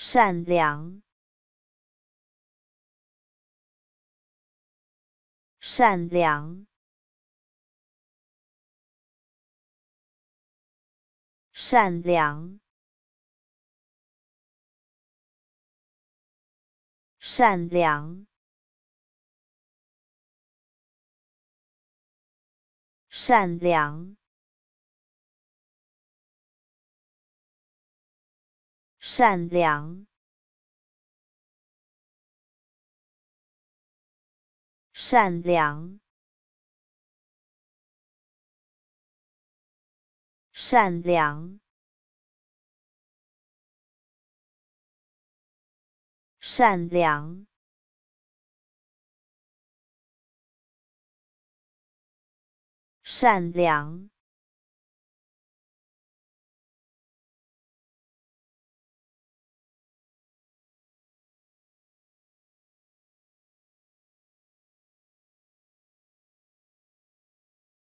善良，善良，善良，善良，善良。善良，善良，善良，善良，善良。